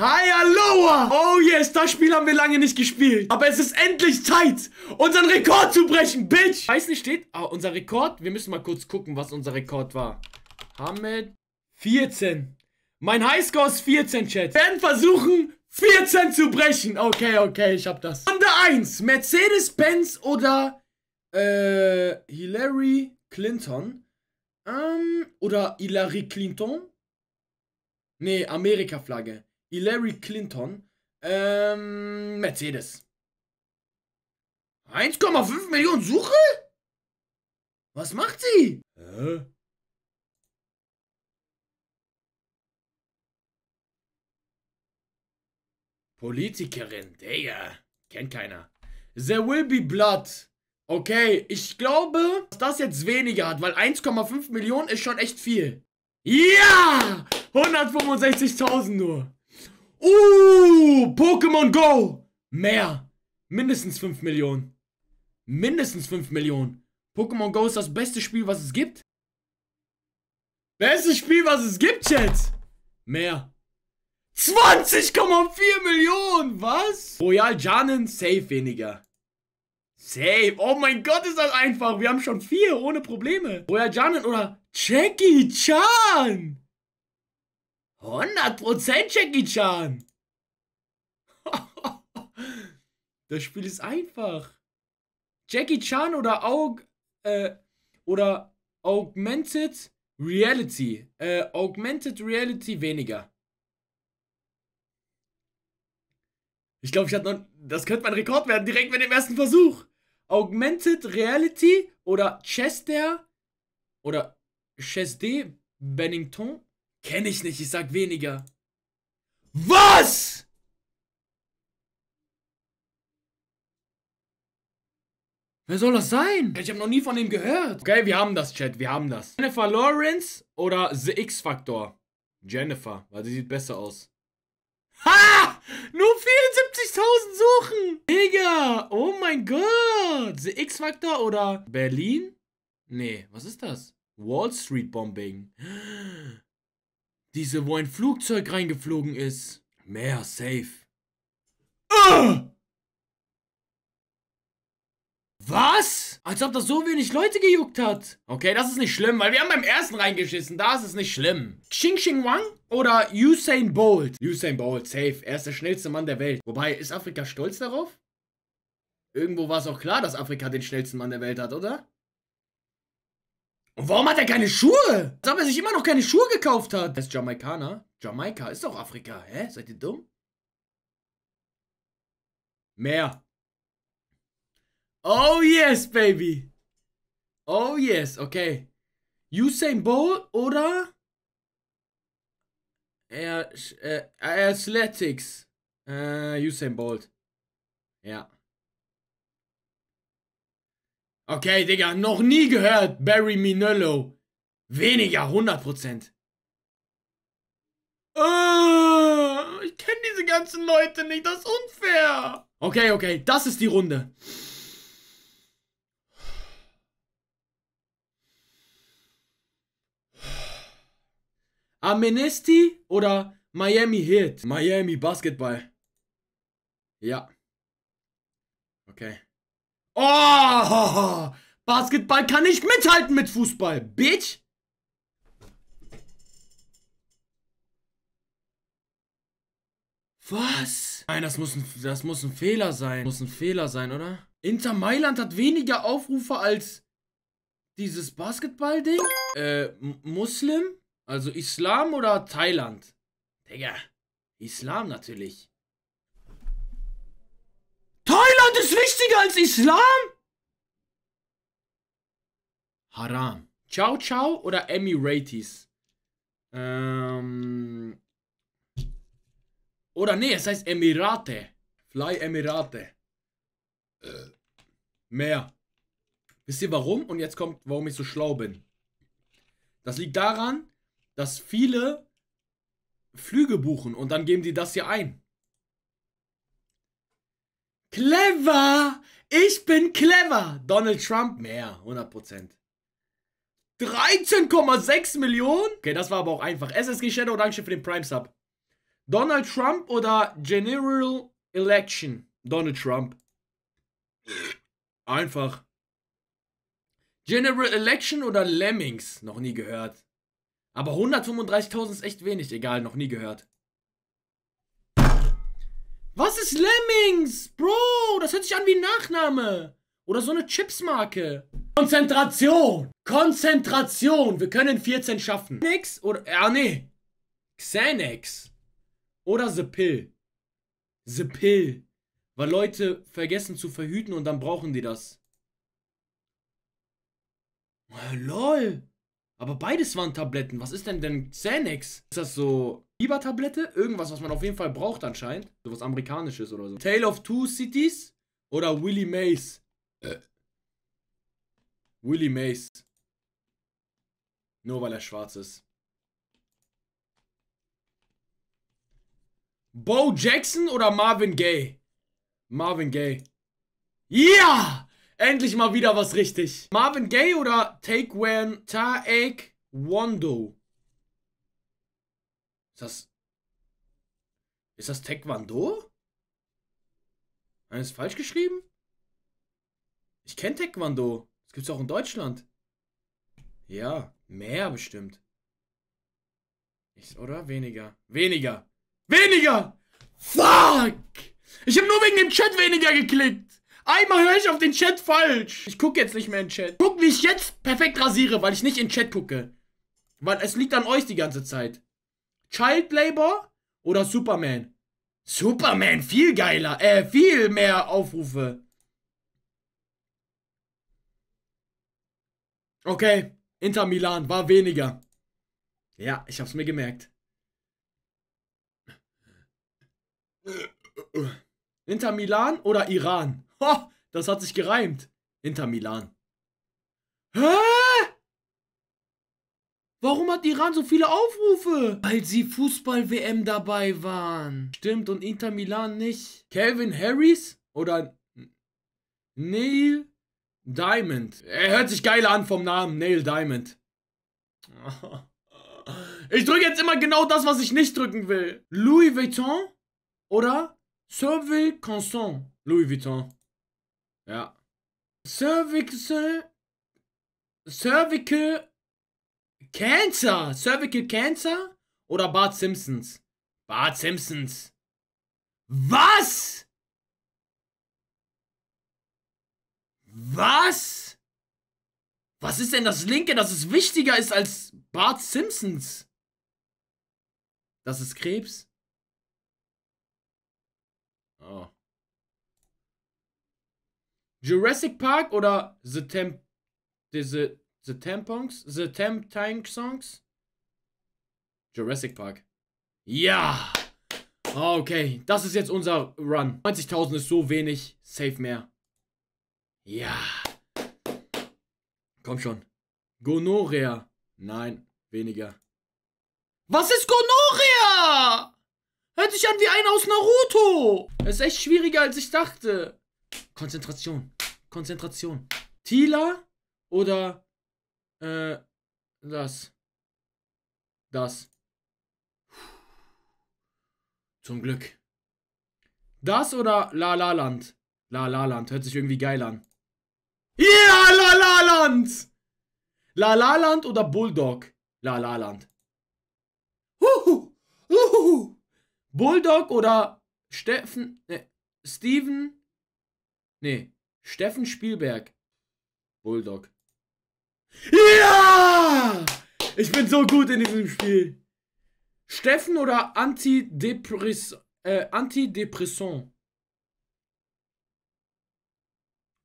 Hi, Aloha! Oh yes, das Spiel haben wir lange nicht gespielt. Aber es ist endlich Zeit, unseren Rekord zu brechen, Bitch! Weiß nicht, steht ah, unser Rekord? Wir müssen mal kurz gucken, was unser Rekord war. Hamed, 14. Mein Highscore ist 14, Chat. Wir werden versuchen, 14 zu brechen. Okay, okay, ich hab das. Runde 1. Mercedes-Benz oder äh, Hillary Clinton? Ähm, oder Hillary Clinton? Nee, Amerika-Flagge. Hillary Clinton. Ähm, Mercedes. 1,5 Millionen Suche? Was macht sie? Hä? Politikerin, Digga. Kennt keiner. There will be blood. Okay, ich glaube, dass das jetzt weniger hat, weil 1,5 Millionen ist schon echt viel. Ja! 165.000 nur. Uh, Pokémon Go! Mehr. Mindestens 5 Millionen. Mindestens 5 Millionen. Pokémon Go ist das beste Spiel, was es gibt. Bestes Spiel, was es gibt, Chat. Mehr. 20,4 Millionen, was? Royal Janin, safe weniger. Safe. Oh mein Gott, ist das einfach. Wir haben schon vier, ohne Probleme. Royal Janin oder Jackie Chan. 100% Jackie Chan. das Spiel ist einfach. Jackie Chan oder Aug äh, oder Augmented Reality. Äh, Augmented Reality weniger. Ich glaube, ich hatte noch. Das könnte mein Rekord werden, direkt mit dem ersten Versuch. Augmented Reality oder Chester oder Chester Bennington Kenne ich nicht, ich sag weniger. Was? Wer soll das sein? Ich habe noch nie von ihm gehört. Okay, wir haben das, Chat. Wir haben das. Jennifer Lawrence oder The X-Factor? Jennifer, weil sie sieht besser aus. Ha! Nur 74.000 suchen! Digga! Oh mein Gott! The X-Factor oder Berlin? Nee, was ist das? Wall Street Bombing. Diese, wo ein Flugzeug reingeflogen ist. Mehr safe. Ah! Was? Als ob das so wenig Leute gejuckt hat. Okay, das ist nicht schlimm, weil wir haben beim ersten reingeschissen. Da ist es nicht schlimm. Xing Xing Wang oder Usain Bolt? Usain Bolt, safe. Er ist der schnellste Mann der Welt. Wobei, ist Afrika stolz darauf? Irgendwo war es auch klar, dass Afrika den schnellsten Mann der Welt hat, oder? Und warum hat er keine Schuhe? Als ob er sich immer noch keine Schuhe gekauft hat. Er ist Jamaikaner. Jamaika ist doch Afrika. Hä? Seid ihr dumm? Mehr. Oh yes, baby. Oh yes, okay. Usain Bolt oder er, äh, Athletics. Äh, Usain Bolt. Ja. Okay, Digga, noch nie gehört Barry Minello. Weniger, 100%. Oh, ah, ich kenne diese ganzen Leute nicht, das ist unfair. Okay, okay, das ist die Runde. Amnesty oder Miami Heat? Miami Basketball. Ja. Okay. Oh, Basketball kann nicht mithalten mit Fußball, Bitch. Was? Nein, das muss, ein, das muss ein Fehler sein. Muss ein Fehler sein, oder? Inter Mailand hat weniger Aufrufe als dieses Basketball-Ding? Äh, Muslim? Also Islam oder Thailand? Digga, Islam natürlich. wichtiger als Islam? Haram. Ciao, ciao oder Emirates? Ähm. Oder nee, es heißt Emirate. Fly Emirate. Äh. Mehr. Wisst ihr warum? Und jetzt kommt, warum ich so schlau bin. Das liegt daran, dass viele Flüge buchen und dann geben die das hier ein. Clever! Ich bin clever! Donald Trump mehr, 100%. 13,6 Millionen? Okay, das war aber auch einfach. SSG Shadow, danke für den Prime Sub. Donald Trump oder General Election? Donald Trump. Einfach. General Election oder Lemmings? Noch nie gehört. Aber 135.000 ist echt wenig. Egal, noch nie gehört. Was ist Lemmings? Bro, das hört sich an wie ein Nachname. Oder so eine Chipsmarke. Konzentration! Konzentration! Wir können 14 schaffen. Xanax oder. Ah, nee. Xanax. Oder The Pill. The Pill. Weil Leute vergessen zu verhüten und dann brauchen die das. Oh, lol. Aber beides waren Tabletten. Was ist denn denn Xanax? Ist das so Fiebertablette, irgendwas, was man auf jeden Fall braucht anscheinend. Sowas amerikanisches oder so. Tale of Two Cities oder Willie Mays? Äh. Willie Mays. Nur weil er schwarz ist. Bo Jackson oder Marvin Gaye? Marvin Gaye. Ja! Yeah! Endlich mal wieder was richtig. Marvin Gaye oder Take When Taek Wondo? Ist das. Ist das Taekwondo? Nein, ist falsch geschrieben? Ich kenne Taekwondo. Das gibt's auch in Deutschland. Ja, mehr bestimmt. Ich, oder? Weniger. Weniger! Weniger! Fuck! Ich habe nur wegen dem Chat weniger geklickt. Einmal höre ich auf den Chat falsch. Ich gucke jetzt nicht mehr in den Chat. Guck, wie ich jetzt perfekt rasiere, weil ich nicht in den Chat gucke. Weil es liegt an euch die ganze Zeit. Child Labor oder Superman? Superman, viel geiler, äh, viel mehr Aufrufe. Okay, Inter Milan war weniger. Ja, ich hab's mir gemerkt. Inter Milan oder Iran? Ho, das hat sich gereimt. Inter Milan. Hä? Warum hat Iran so viele Aufrufe? Weil sie Fußball-WM dabei waren. Stimmt, und Inter Milan nicht. Kevin Harris oder Neil Diamond. Er hört sich geil an vom Namen, Neil Diamond. Ich drücke jetzt immer genau das, was ich nicht drücken will. Louis Vuitton oder Serville Constant. Louis Vuitton. Ja. Cervical Cervical Cancer! Cervical Cancer? Oder Bart Simpsons? Bart Simpsons. Was? Was? Was ist denn das Linke, dass es wichtiger ist als Bart Simpsons? Das ist Krebs? Oh. Jurassic Park oder The Temp... The, The Tampons? The Temp Tank Songs? Jurassic Park. Ja! Okay, das ist jetzt unser Run. 90.000 ist so wenig, safe mehr. Ja. Komm schon. Gonorrhea. Nein, weniger. Was ist Gonorrhea? Hört sich an wie einer aus Naruto. Es ist echt schwieriger, als ich dachte. Konzentration. Konzentration. Tila oder äh, das. Das. Zum Glück. Das oder La La Land? La La Land hört sich irgendwie geil an. Ja, yeah, La La Land! La La Land oder Bulldog? La La Land. Huhu, huhu. Bulldog oder Steffen, ne, Steven, Nee. Steffen Spielberg. Bulldog. Ja! Ich bin so gut in diesem Spiel. Steffen oder Antidepress äh, Antidepressant?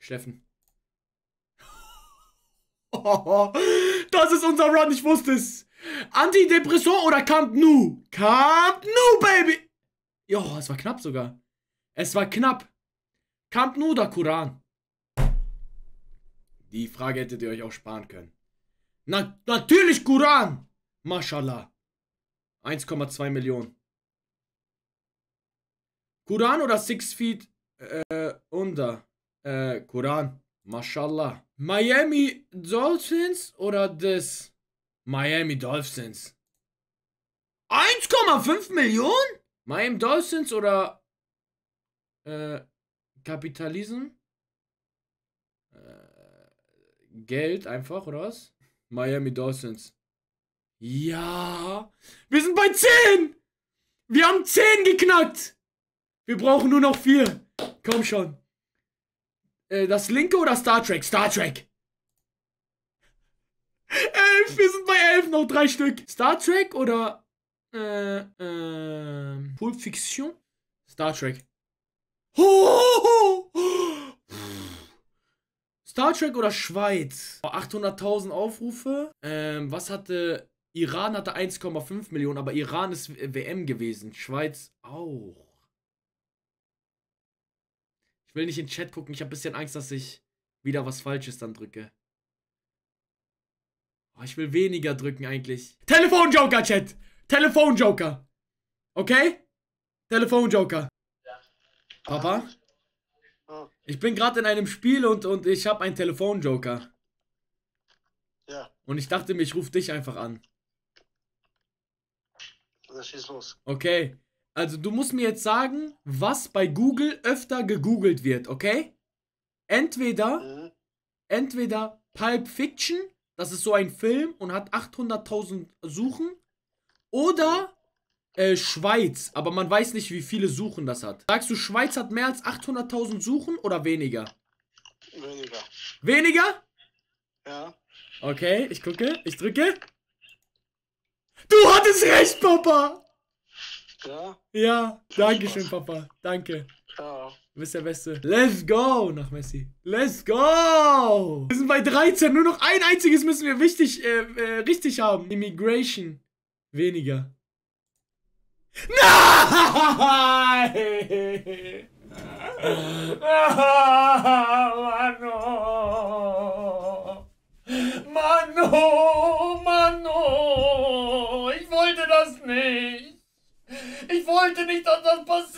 Steffen. das ist unser Run, ich wusste es. Antidepressant oder Camp Nou? Camp Nou, Baby! Jo, es war knapp sogar. Es war knapp. Camp Nou oder Koran? Die Frage hättet ihr euch auch sparen können. Na, natürlich Koran! Mashallah. 1,2 Millionen. Koran oder Six Feet äh, Under? Äh, Koran. Mashallah. Miami Dolphins oder das? Miami Dolphins. 1,5 Millionen? Miami Dolphins oder äh, Kapitalism? Geld einfach, oder was? Miami Dolphins. Ja. Wir sind bei 10. Wir haben 10 geknackt. Wir brauchen nur noch 4. Komm schon. Äh, das linke oder Star Trek? Star Trek. 11. Wir sind bei 11. Noch 3 Stück. Star Trek oder... Äh, ähm... Pulp Fiction? Star Trek. Ho, ho, ho. Star Trek oder Schweiz? 800.000 Aufrufe. Ähm, was hatte. Iran hatte 1,5 Millionen, aber Iran ist WM gewesen. Schweiz auch. Ich will nicht in den Chat gucken. Ich habe ein bisschen Angst, dass ich wieder was Falsches dann drücke. Oh, ich will weniger drücken eigentlich. Telefonjoker, Chat! Telefonjoker! Okay? Telefonjoker. Ja. Papa? Ich bin gerade in einem Spiel und, und ich habe einen Telefonjoker. Ja. Und ich dachte mir, ich rufe dich einfach an. Dann schieß los. Okay. Also du musst mir jetzt sagen, was bei Google öfter gegoogelt wird, okay? Entweder, mhm. entweder Pulp Fiction, das ist so ein Film und hat 800.000 Suchen, oder äh, Schweiz, aber man weiß nicht, wie viele Suchen das hat. Sagst du, Schweiz hat mehr als 800.000 Suchen oder weniger? Weniger. Weniger? Ja. Okay, ich gucke, ich drücke. Du hattest recht, Papa! Ja? Ja, danke schön, Papa. Danke. Ciao. Du bist der Beste. Let's go nach Messi. Let's go! Wir sind bei 13. Nur noch ein einziges müssen wir wichtig, äh, äh, richtig haben. Immigration. Weniger. Nein! Mano! Mano! Ich wollte das nicht! Ich wollte nicht, dass das passiert!